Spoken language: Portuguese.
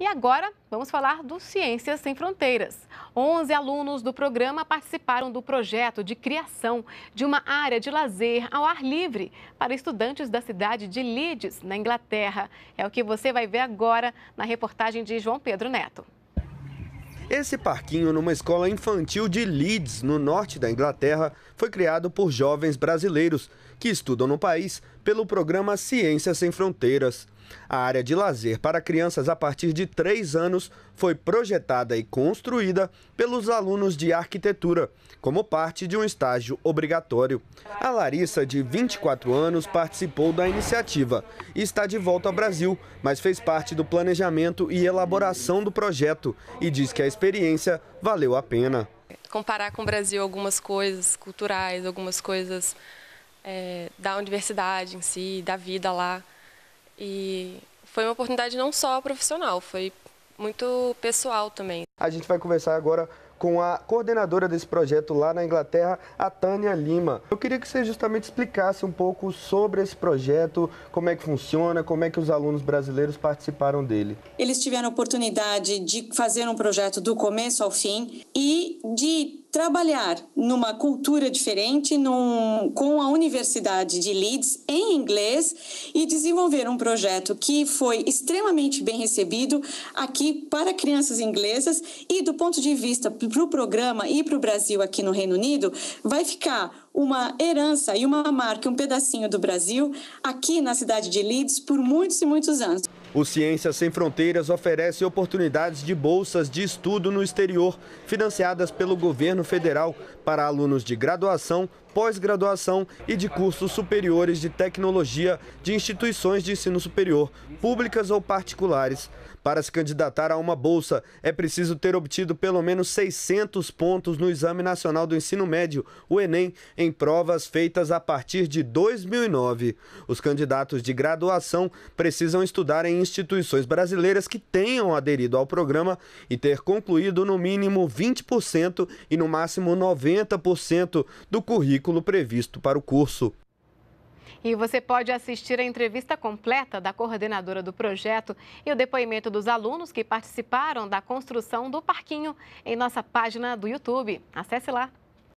E agora vamos falar do Ciências Sem Fronteiras. 11 alunos do programa participaram do projeto de criação de uma área de lazer ao ar livre para estudantes da cidade de Leeds, na Inglaterra. É o que você vai ver agora na reportagem de João Pedro Neto. Esse parquinho numa escola infantil de Leeds, no norte da Inglaterra, foi criado por jovens brasileiros que estudam no país pelo programa Ciências Sem Fronteiras. A área de lazer para crianças a partir de 3 anos foi projetada e construída pelos alunos de arquitetura, como parte de um estágio obrigatório. A Larissa, de 24 anos, participou da iniciativa e está de volta ao Brasil, mas fez parte do planejamento e elaboração do projeto e diz que a experiência valeu a pena. Comparar com o Brasil algumas coisas culturais, algumas coisas é, da universidade em si, da vida lá. E foi uma oportunidade não só profissional, foi muito pessoal também. A gente vai conversar agora com a coordenadora desse projeto lá na Inglaterra, a Tânia Lima. Eu queria que você justamente explicasse um pouco sobre esse projeto, como é que funciona, como é que os alunos brasileiros participaram dele. Eles tiveram a oportunidade de fazer um projeto do começo ao fim e de trabalhar numa cultura diferente, num, com a Universidade de Leeds em inglês e desenvolver um projeto que foi extremamente bem recebido aqui para crianças inglesas e do ponto de vista para o programa e para o Brasil aqui no Reino Unido, vai ficar uma herança e uma marca, um pedacinho do Brasil aqui na cidade de Leeds por muitos e muitos anos. O Ciências Sem Fronteiras oferece oportunidades de bolsas de estudo no exterior, financiadas pelo governo federal, para alunos de graduação, pós-graduação e de cursos superiores de tecnologia de instituições de ensino superior, públicas ou particulares. Para se candidatar a uma bolsa, é preciso ter obtido pelo menos 600 pontos no Exame Nacional do Ensino Médio, o Enem, em provas feitas a partir de 2009. Os candidatos de graduação precisam estudar em instituições brasileiras que tenham aderido ao programa e ter concluído no mínimo 20% e no máximo 90% do currículo previsto para o curso. E você pode assistir a entrevista completa da coordenadora do projeto e o depoimento dos alunos que participaram da construção do parquinho em nossa página do YouTube. Acesse lá.